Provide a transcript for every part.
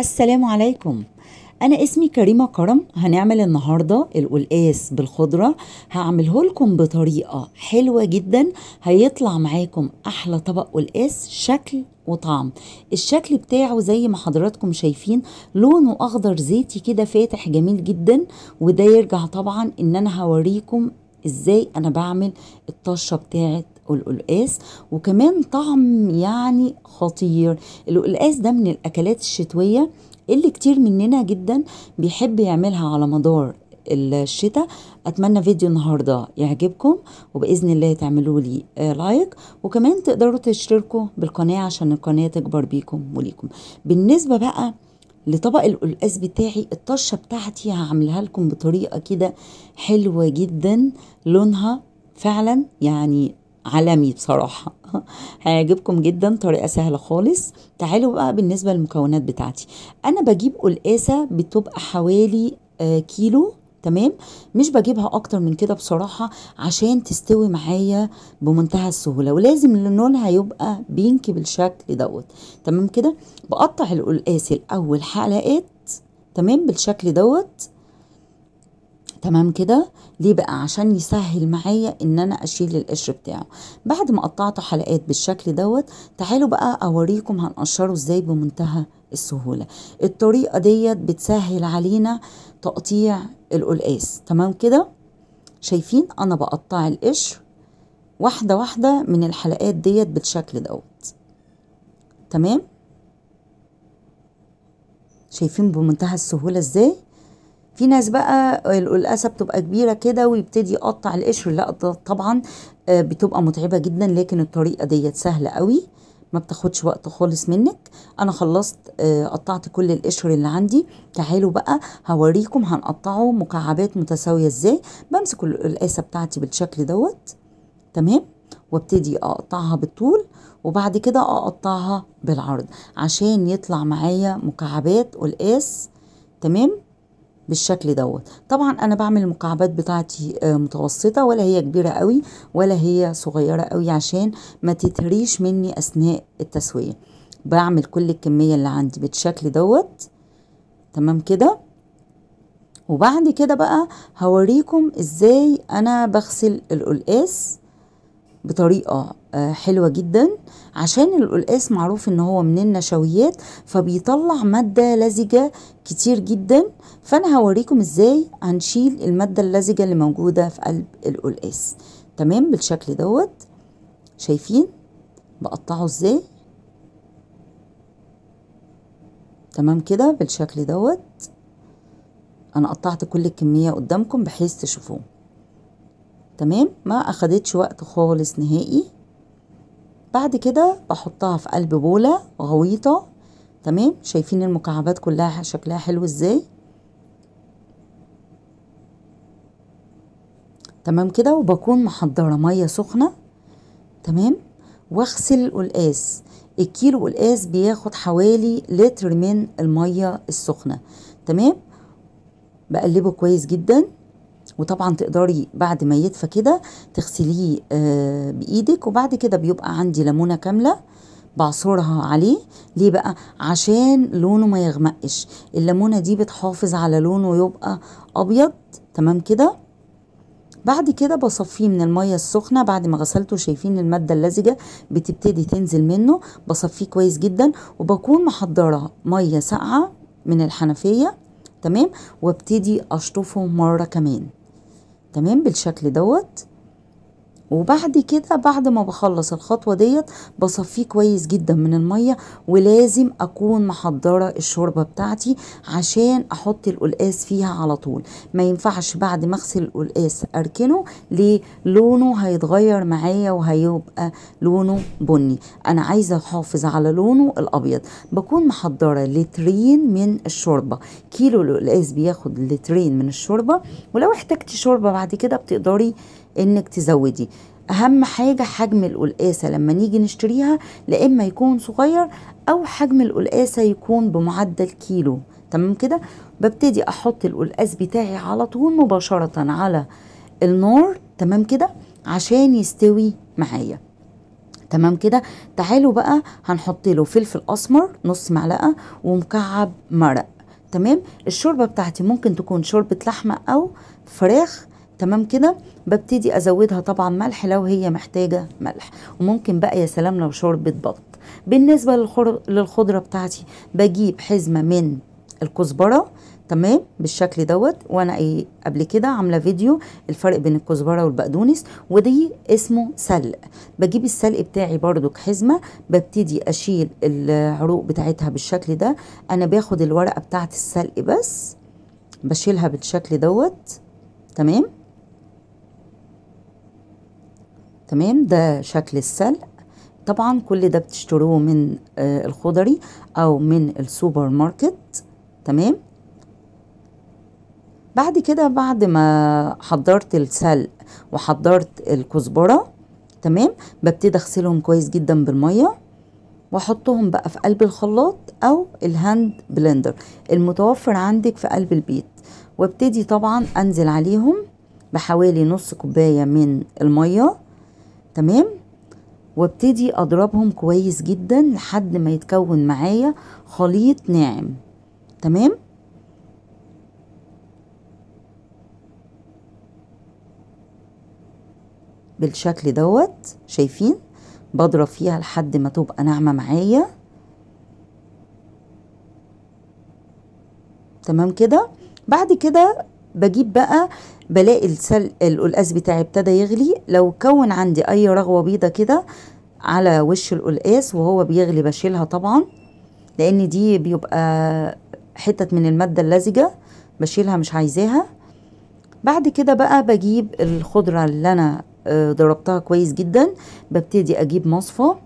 السلام عليكم أنا اسمي كريمة كرم هنعمل النهاردة القلقاس بالخضرة هعمله لكم بطريقة حلوة جدا هيطلع معاكم أحلى طبق قلقاس شكل وطعم الشكل بتاعه زي ما حضراتكم شايفين لونه أخضر زيتي كده فاتح جميل جدا وده يرجع طبعا إن أنا هوريكم إزاي أنا بعمل الطشة بتاعت القلقاس وكمان طعم يعني خطير القلقاس ده من الاكلات الشتويه اللي كتير مننا جدا بيحب يعملها على مدار الشتاء اتمنى فيديو النهارده يعجبكم وباذن الله تعملوا لي لايك وكمان تقدروا تشتركوا بالقناه عشان القناه تكبر بيكم وليكم بالنسبه بقى لطبق القلقاس بتاعي الطشه بتاعتي هعملها لكم بطريقه كده حلوه جدا لونها فعلا يعني عالمي بصراحة هيعجبكم جدا طريقة سهلة خالص تعالوا بقى بالنسبة للمكونات بتاعتي أنا بجيب قلقاسة بتبقى حوالي آه، كيلو تمام مش بجيبها اكتر من كده بصراحة عشان تستوي معايا بمنتهى السهولة ولازم لونها يبقى بينك بالشكل دوت تمام كده بقطع القلقاس الاول حلقات تمام بالشكل دوت تمام كده ليه بقى عشان يسهل معايا ان انا اشيل القشر بتاعه بعد ما قطعته حلقات بالشكل دوت تعالوا بقى اوريكم هنقشره ازاي بمنتهى السهوله الطريقه ديت بتسهل علينا تقطيع القلقاس تمام كده شايفين انا بقطع القشر واحده واحده من الحلقات ديت بالشكل دوت تمام شايفين بمنتهى السهوله ازاي في ناس بقى القلقاسه بتبقى كبيره كده ويبتدي يقطع القشر لا طبعا آه، بتبقى متعبه جدا لكن الطريقه ديت سهله قوي ما بتاخدش وقت خالص منك انا خلصت آه، قطعت كل القشر اللي عندي تعالوا بقى هوريكم هنقطعه مكعبات متساويه ازاي بمسك القلقاسه بتاعتي بالشكل دوت تمام وابتدي اقطعها بالطول وبعد كده اقطعها بالعرض عشان يطلع معايا مكعبات قلقاس تمام بالشكل دوت طبعا انا بعمل المكعبات بتاعتي آه، متوسطه ولا هي كبيره قوي ولا هي صغيره قوي عشان ما تتهريش مني اثناء التسويه بعمل كل الكميه اللي عندي بالشكل دوت تمام كده وبعد كده بقى هوريكم ازاي انا بغسل القلقاس بطريقة آه، حلوة جدا عشان القلقاس معروف ان هو من النشويات فبيطلع مادة لزجة كتير جدا فانا هوريكم ازاي هنشيل المادة اللزجة اللي موجودة في قلب القلقاس تمام بالشكل دوت شايفين بقطعه ازاي تمام كده بالشكل دوت انا قطعت كل الكمية قدامكم بحيث تشوفوه تمام ما أخدتش وقت خالص نهائي بعد كده بحطها في قلب بولة غويطة تمام شايفين المكعبات كلها شكلها حلو ازاي تمام كده وبكون محضرة مية سخنة تمام واغسل القلقاس الكيلو قلقاس بياخد حوالي لتر من المية السخنة تمام بقلبه كويس جدا وطبعا تقدري بعد ما يدفى كده تغسليه آه، بايدك وبعد كده بيبقى عندي ليمونه كامله بعصرها عليه ليه بقى عشان لونه ما يغمقش الليمونه دي بتحافظ على لونه يبقى ابيض تمام كده بعد كده بصفيه من الميه السخنه بعد ما غسلته شايفين الماده اللزجه بتبتدي تنزل منه بصفيه كويس جدا وبكون محضره ميه ساقعه من الحنفيه تمام وابتدي اشطفه مره كمان تمام بالشكل دوت وبعد كده بعد ما بخلص الخطوة ديت بصفيه كويس جدا من المية ولازم اكون محضرة الشوربة بتاعتي عشان احط القلقاس فيها على طول ما ينفعش بعد ما اغسل القلقاس اركنه ليه لونه هيتغير معايا وهيبقى لونه بني انا عايزة احافظ على لونه الابيض بكون محضرة لترين من الشوربة كيلو القلقاس بياخد لترين من الشوربة ولو احتاجتي شوربة بعد كده بتقدري انك تزودي اهم حاجه حجم القلقاسه لما نيجي نشتريها لا اما يكون صغير او حجم القلقاسه يكون بمعدل كيلو تمام كده ببتدي احط القلقاس بتاعي على طول مباشره على النار تمام كده عشان يستوي معايا تمام كده تعالوا بقى هنحط له فلفل اسمر نص معلقه ومكعب مرق تمام الشوربه بتاعتي ممكن تكون شوربه لحمه او فراخ تمام كده ببتدي ازودها طبعا ملح لو هي محتاجه ملح وممكن بقى يا سلام لو شوربه بط بالنسبه للخضره بتاعتي بجيب حزمه من الكزبره تمام بالشكل دوت وانا ايه قبل كده عامله فيديو الفرق بين الكزبره والبقدونس ودي اسمه سلق بجيب السلق بتاعي برده كحزمه ببتدي اشيل العروق بتاعتها بالشكل ده انا باخد الورقه بتاعت السلق بس بشيلها بالشكل دوت تمام تمام ده شكل السلق طبعا كل ده بتشتروه من آه الخضري او من السوبر ماركت تمام بعد كده بعد ما حضرت السلق وحضرت الكزبره تمام ببتدي اغسلهم كويس جدا بالميه واحطهم بقى في قلب الخلاط او الهاند بلندر المتوفر عندك في قلب البيت وابتدي طبعا انزل عليهم بحوالي نص كوبايه من الميه تمام وابتدي اضربهم كويس جدا لحد ما يتكون معايا خليط ناعم تمام بالشكل دوت شايفين بضرب فيها لحد ما تبقى ناعمه معايا تمام كده بعد كده بجيب بقى بلاقي السل القلقاس بتاعي ابتدى يغلي لو كون عندي اي رغوه بيضه كده على وش القلقاس وهو بيغلي بشيلها طبعا لان دي بيبقى حتت من الماده اللزجه بشيلها مش عايزاها بعد كده بقى بجيب الخضره اللي انا آه، ضربتها كويس جدا ببتدي اجيب مصفه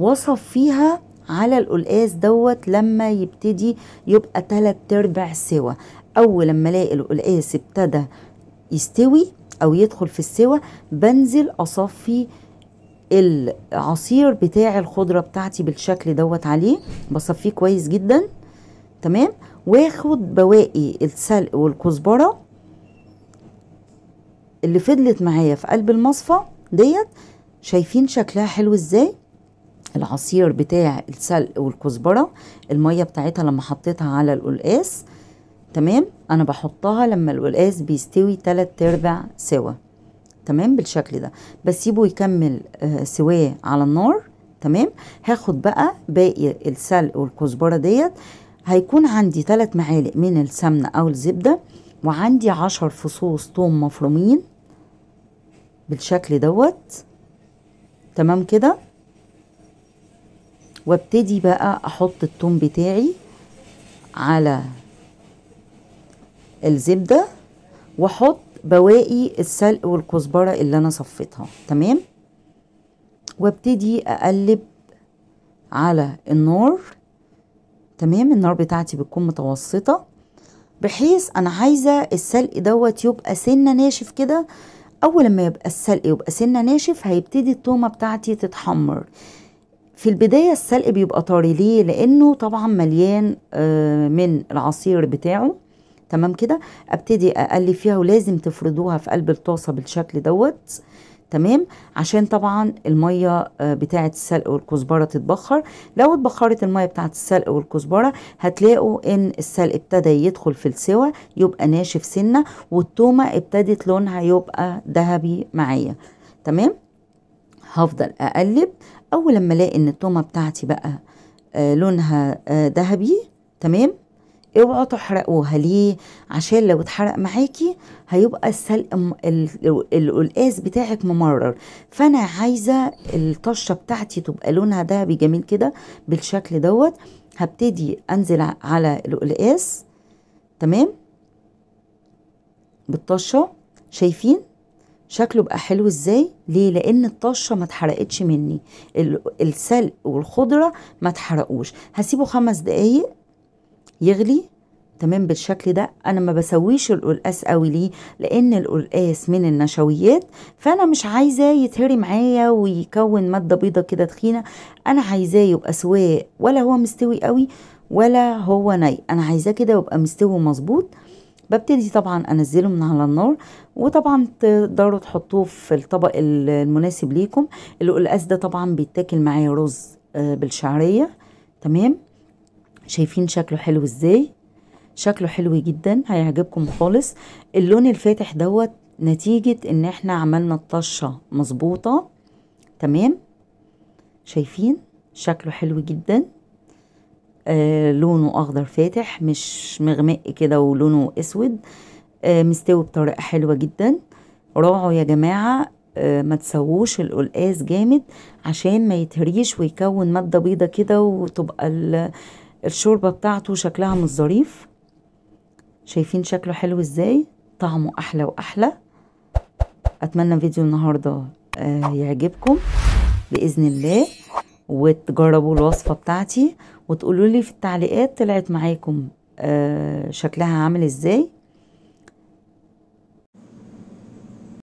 واصف فيها على القلقاس دوت لما يبتدي يبقى تلات ارباع سوا اول لما الاقي القلقاس ابتدى يستوي او يدخل في السوى بنزل اصفي العصير بتاع الخضره بتاعتي بالشكل دوت عليه بصفيه كويس جدا تمام واخد بواقي السلق والكزبره اللي فضلت معايا في قلب المصفى ديت شايفين شكلها حلو ازاي العصير بتاع السلق والكزبره الميه بتاعتها لما حطيتها على القلقاس تمام انا بحطها لما القلقاس بيستوي تلات ارباع سوا تمام بالشكل ده بسيبه يكمل آه سواه على النار تمام هاخد بقى باقي السلق والكزبره ديت هيكون عندي تلات معالق من السمنه او الزبده وعندي عشر فصوص توم مفرومين بالشكل دوت تمام كده وابتدي بقى احط التوم بتاعي على الزبدة وحط بواقي السلق والكزبرة اللي انا صفيتها تمام وابتدي اقلب على النار تمام النار بتاعتي بتكون متوسطة بحيث انا عايزة السلق دوت يبقى سنة ناشف كده اول لما يبقى السلق يبقى سنة ناشف هيبتدي التومة بتاعتي تتحمر في البداية السلق بيبقى طري ليه لانه طبعا مليان آه، من العصير بتاعه تمام كده ابتدي اقلب فيها ولازم تفردوها في قلب الطاسه بالشكل دوت تمام عشان طبعا الميه آه، بتاعه السلق والكزبره تتبخر لو اتبخرت الميه بتاعه السلق والكزبره هتلاقوا ان السلق ابتدى يدخل في السوى يبقى ناشف سنه والتومه ابتدت لونها يبقى ذهبي معايا تمام هفضل اقلب اول لما الاقي ان التومه بتاعتي بقى آه، لونها آه، ذهبي تمام اوعوا تحرقوها ليه عشان لو اتحرق معاكي هيبقى السلق القلقاس بتاعك ممرر فانا عايزه الطشه بتاعتي تبقى لونها دهبي جميل كده بالشكل دوت هبتدي انزل على القلقاس تمام بالطشه شايفين شكله بقى حلو ازاي ليه لان الطشه ما اتحرقتش مني السلق والخضره ما اتحرقوش هسيبه خمس دقايق يغلي تمام بالشكل ده انا ما بسويش القلقاس قوي ليه لان القلقاس من النشويات فانا مش عايزاه يتهري معايا ويكون ماده بيضه كده تخينه انا عايزاه يبقى سواء ولا هو مستوي قوي ولا هو ني انا عايزاه كده يبقى مستوي مظبوط ببتدي طبعا انزله من على النار وطبعا تقدروا تحطوه في الطبق المناسب ليكم القلقاس ده طبعا بيتاكل معايا رز آه، بالشعريه تمام شايفين شكله حلو ازاي شكله حلو جدا هيعجبكم خالص اللون الفاتح دوت نتيجة ان احنا عملنا الطشة مظبوطة تمام شايفين شكله حلو جدا آه لونه اخضر فاتح مش مغمق كده ولونه اسود آه مستوي بطريقة حلوة جدا راعوا يا جماعة آه ما تسووش القلقاس جامد عشان ما يتهريش ويكون مادة بيضة كده وتبقى الشوربة بتاعته شكلها مش ظريف شايفين شكله حلو ازاي طعمه احلى واحلى اتمنى فيديو النهاردة آه، يعجبكم باذن الله وتجربوا الوصفة بتاعتي وتقولوا لي في التعليقات طلعت معاكم آه، شكلها عامل ازاي